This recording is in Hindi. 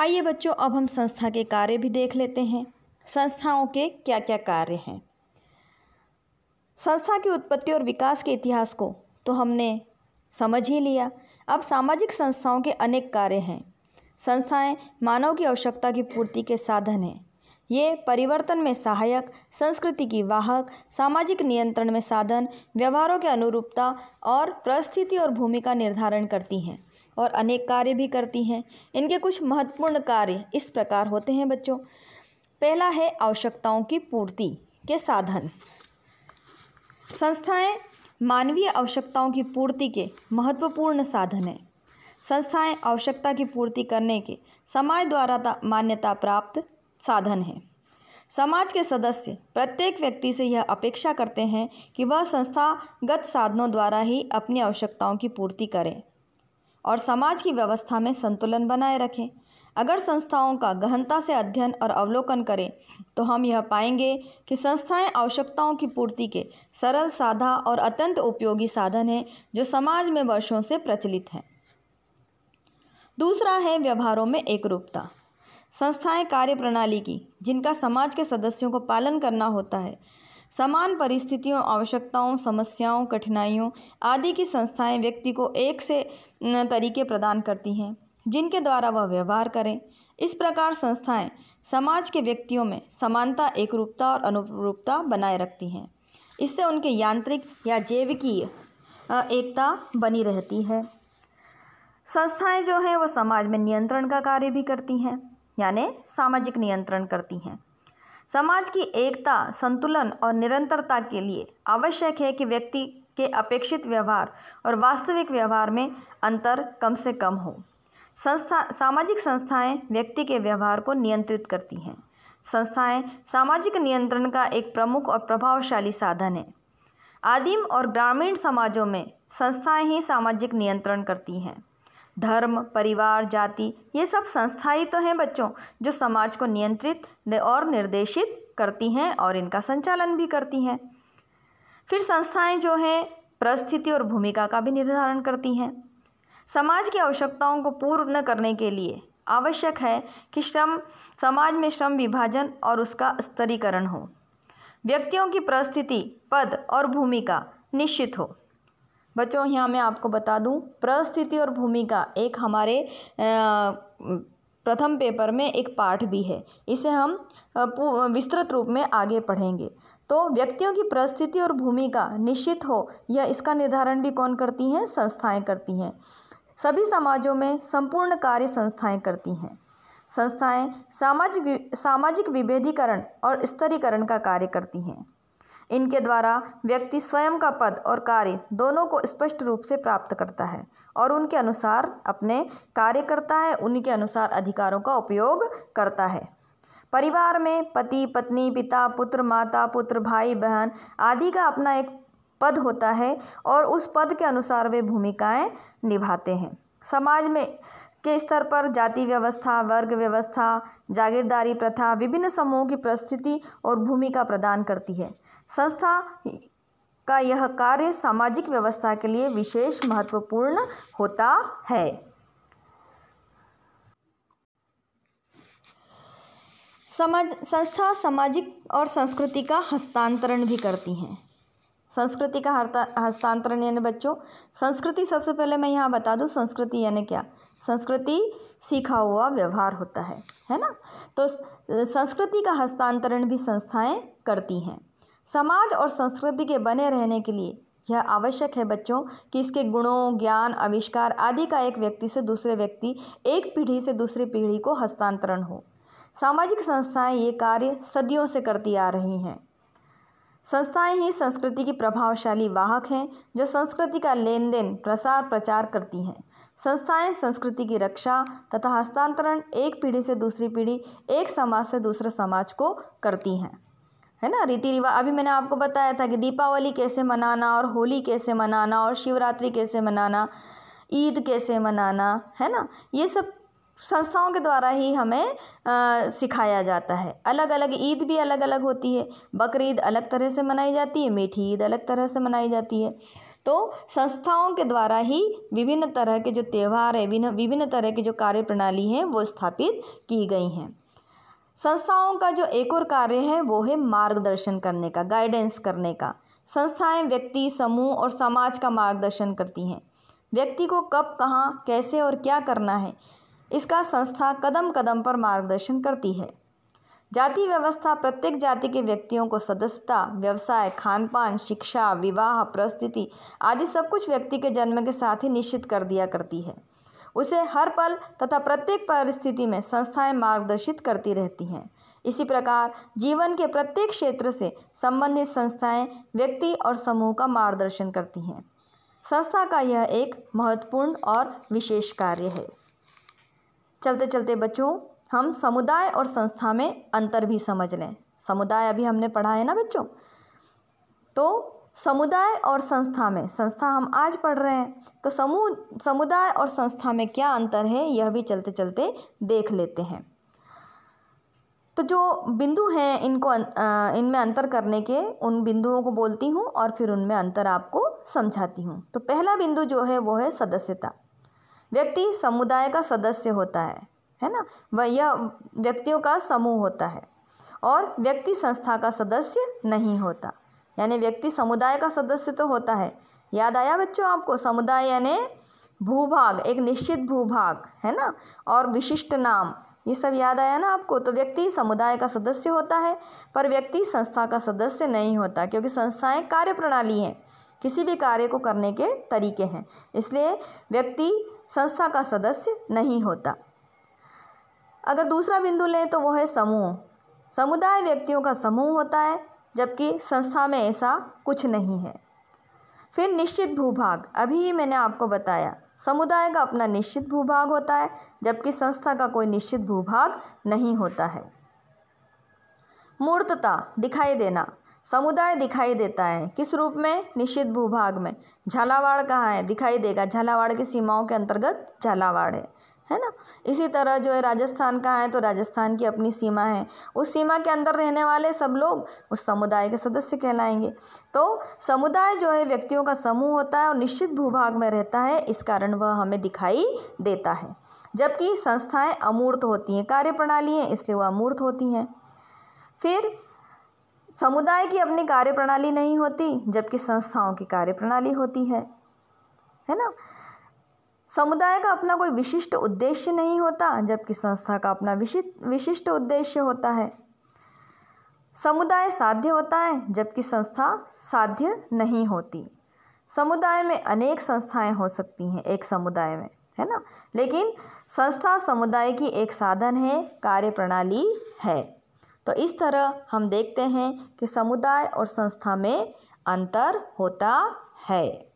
आइए बच्चों अब हम संस्था के कार्य भी देख लेते हैं संस्थाओं के क्या क्या कार्य हैं संस्था की उत्पत्ति और विकास के इतिहास को तो हमने समझ ही लिया अब सामाजिक संस्थाओं के अनेक कार्य हैं संस्थाएं मानव की आवश्यकता की पूर्ति के साधन हैं ये परिवर्तन में सहायक संस्कृति की वाहक सामाजिक नियंत्रण में साधन व्यवहारों के अनुरूपता और परिस्थिति और भूमिका निर्धारण करती हैं और अनेक कार्य भी करती हैं इनके कुछ महत्वपूर्ण कार्य इस प्रकार होते हैं बच्चों पहला है आवश्यकताओं की पूर्ति के साधन संस्थाएं मानवीय आवश्यकताओं की पूर्ति के महत्वपूर्ण साधन हैं संस्थाएं आवश्यकता की पूर्ति करने के समाज द्वारा मान्यता प्राप्त साधन हैं समाज के सदस्य प्रत्येक व्यक्ति से यह अपेक्षा करते हैं कि वह संस्थागत साधनों द्वारा ही अपनी आवश्यकताओं की पूर्ति करें और समाज की व्यवस्था में संतुलन बनाए रखें अगर संस्थाओं का गहनता से अध्ययन और अवलोकन करें तो हम यह पाएंगे कि संस्थाएं आवश्यकताओं की पूर्ति के सरल साधा और अत्यंत उपयोगी साधन हैं जो समाज में वर्षों से प्रचलित हैं दूसरा है व्यवहारों में एक रूपता संस्थाएं कार्य प्रणाली की जिनका समाज के सदस्यों को पालन करना होता है समान परिस्थितियों आवश्यकताओं समस्याओं कठिनाइयों आदि की संस्थाएं व्यक्ति को एक से तरीके प्रदान करती हैं जिनके द्वारा वह व्यवहार करें इस प्रकार संस्थाएं समाज के व्यक्तियों में समानता एकरूपता और अनुरूपता बनाए रखती हैं इससे उनके यांत्रिक या जैविकीय एकता बनी रहती है संस्थाएं जो हैं वो समाज में नियंत्रण का कार्य भी करती हैं यानी सामाजिक नियंत्रण करती हैं समाज की एकता संतुलन और निरंतरता के लिए आवश्यक है कि व्यक्ति के अपेक्षित व्यवहार और वास्तविक व्यवहार में अंतर कम से कम हो संस्था सामाजिक संस्थाएं व्यक्ति के व्यवहार को नियंत्रित करती हैं संस्थाएं सामाजिक नियंत्रण का एक प्रमुख और प्रभावशाली साधन है आदिम और ग्रामीण समाजों में संस्थाएं ही सामाजिक नियंत्रण करती हैं धर्म परिवार जाति ये सब संस्थाएं तो हैं बच्चों जो समाज को नियंत्रित और निर्देशित करती हैं और इनका संचालन भी करती हैं फिर संस्थाएं जो हैं परिस्थिति और भूमिका का भी निर्धारण करती हैं समाज की आवश्यकताओं को पूर्ण करने के लिए आवश्यक है कि श्रम समाज में श्रम विभाजन और उसका स्तरीकरण हो व्यक्तियों की परिस्थिति पद और भूमिका निश्चित हो बच्चों यहाँ मैं आपको बता दूँ परिस्थिति और भूमिका एक हमारे आ, प्रथम पेपर में एक पाठ भी है इसे हम विस्तृत रूप में आगे पढ़ेंगे तो व्यक्तियों की परिस्थिति और भूमिका निश्चित हो या इसका निर्धारण भी कौन करती हैं संस्थाएं करती हैं सभी समाजों में संपूर्ण कार्य संस्थाएं करती हैं संस्थाएं सामाजिक सामाजिक विभेदीकरण और स्तरीकरण का कार्य करती हैं इनके द्वारा व्यक्ति स्वयं का पद और कार्य दोनों को स्पष्ट रूप से प्राप्त करता है और उनके अनुसार अपने कार्य करता है उन्हीं के अनुसार अधिकारों का उपयोग करता है परिवार में पति पत्नी पिता पुत्र माता पुत्र भाई बहन आदि का अपना एक पद होता है और उस पद के अनुसार वे भूमिकाएं निभाते हैं समाज में के स्तर पर जाति व्यवस्था वर्ग व्यवस्था जागीरदारी प्रथा विभिन्न समूहों की परिस्थिति और भूमिका प्रदान करती है संस्था का यह कार्य सामाजिक व्यवस्था के लिए विशेष महत्वपूर्ण होता है समाज संस्था सामाजिक और संस्कृति का हस्तांतरण भी करती हैं संस्कृति का हस्तांतरण यानी बच्चों संस्कृति सबसे पहले मैं यहाँ बता दूँ संस्कृति यानी क्या संस्कृति सीखा हुआ व्यवहार होता है है ना तो संस्कृति का हस्तांतरण भी संस्थाएं करती हैं समाज और संस्कृति के बने रहने के लिए यह आवश्यक है बच्चों कि इसके गुणों ज्ञान आविष्कार आदि का एक व्यक्ति से दूसरे व्यक्ति एक पीढ़ी से दूसरी पीढ़ी को हस्तांतरण हो सामाजिक संस्थाएं ये कार्य सदियों से करती आ रही हैं संस्थाएं ही संस्कृति की प्रभावशाली वाहक हैं जो संस्कृति का लेन देन प्रसार प्रचार करती हैं संस्थाएं संस्कृति की रक्षा तथा हस्तांतरण एक पीढ़ी से दूसरी पीढ़ी एक समाज से दूसरे समाज को करती हैं है ना रीति रिवाज अभी मैंने आपको बताया था कि दीपावली कैसे मनाना और होली कैसे मनाना और शिवरात्रि कैसे मनाना ईद कैसे मनाना है ना ये सब संस्थाओं के द्वारा ही हमें आ, सिखाया जाता है अलग अलग ईद भी अलग अलग होती है बकरीद अलग तरह से मनाई जाती है मीठी ईद अलग तरह से मनाई जाती है तो संस्थाओं के द्वारा ही विभिन्न तरह के जो त्यौहार है विभिन्न तरह की जो कार्य प्रणाली हैं वो स्थापित की गई हैं संस्थाओं का जो एक और कार्य है वो है मार्गदर्शन करने का गाइडेंस करने का संस्थाएं व्यक्ति समूह और समाज का मार्गदर्शन करती हैं व्यक्ति को कब कहाँ कैसे और क्या करना है इसका संस्था कदम कदम पर मार्गदर्शन करती है जाति व्यवस्था प्रत्येक जाति के व्यक्तियों को सदस्यता व्यवसाय खान पान शिक्षा विवाह परिस्थिति आदि सब कुछ व्यक्ति के जन्म के साथ ही निश्चित कर दिया करती है उसे हर पल तथा प्रत्येक परिस्थिति में संस्थाएं मार्गदर्शित करती रहती हैं इसी प्रकार जीवन के प्रत्येक क्षेत्र से संबंधित संस्थाएं व्यक्ति और समूह का मार्गदर्शन करती हैं संस्था का यह एक महत्वपूर्ण और विशेष कार्य है चलते चलते बच्चों हम समुदाय और संस्था में अंतर भी समझ लें समुदाय अभी हमने पढ़ा है ना बच्चों तो समुदाय और संस्था में संस्था हम आज पढ़ रहे हैं तो समूह समुदाय और संस्था में क्या अंतर है यह भी चलते चलते देख लेते हैं तो जो बिंदु हैं इनको अं, इनमें अंतर करने के उन बिंदुओं को बोलती हूँ और फिर उनमें अंतर आपको समझाती हूँ तो पहला बिंदु जो है वो है सदस्यता व्यक्ति समुदाय का सदस्य होता है है ना वह यह व्यक्तियों का समूह होता है और व्यक्ति संस्था का सदस्य नहीं होता यानी व्यक्ति समुदाय का सदस्य तो होता है याद आया बच्चों आपको समुदाय यानी भूभाग एक निश्चित भूभाग है ना और विशिष्ट नाम ये सब याद आया ना आपको तो व्यक्ति समुदाय का सदस्य होता है पर व्यक्ति संस्था का सदस्य नहीं होता क्योंकि संस्थाएं कार्य प्रणाली हैं किसी भी कार्य को करने के तरीके हैं इसलिए व्यक्ति संस्था का सदस्य नहीं होता अगर दूसरा बिंदु लें तो वह है समूह समुदाय व्यक्तियों का समूह होता है जबकि संस्था में ऐसा कुछ नहीं है फिर निश्चित भूभाग अभी ही मैंने आपको बताया समुदाय का अपना निश्चित भूभाग होता है जबकि संस्था का कोई निश्चित भूभाग नहीं होता है मूर्तता दिखाई देना समुदाय दिखाई देता है किस रूप में निश्चित भूभाग में झालावाड़ कहाँ है दिखाई देगा झालावाड़ की सीमाओं के अंतर्गत झालावाड़ है है ना इसी तरह जो है राजस्थान का है तो राजस्थान की अपनी सीमा है उस सीमा के अंदर रहने वाले सब लोग उस समुदाय के सदस्य कहलाएंगे तो समुदाय जो है व्यक्तियों का समूह होता है और निश्चित भूभाग में रहता है इस कारण वह हमें दिखाई देता है जबकि संस्थाएं अमूर्त होती हैं कार्य प्रणाली हैं इसलिए वह अमूर्त होती हैं फिर समुदाय की अपनी कार्यप्रणाली नहीं होती जबकि संस्थाओं की कार्यप्रणाली होती है है ना समुदाय का अपना कोई विशिष्ट उद्देश्य नहीं होता जबकि संस्था का अपना विशिष्ट विशिष्ट उद्देश्य होता है समुदाय साध्य होता है जबकि संस्था साध्य नहीं होती समुदाय में अनेक संस्थाएं हो सकती हैं एक समुदाय में है ना लेकिन संस्था समुदाय की एक साधन है कार्य प्रणाली है तो इस तरह हम देखते हैं कि समुदाय और संस्था में अंतर होता है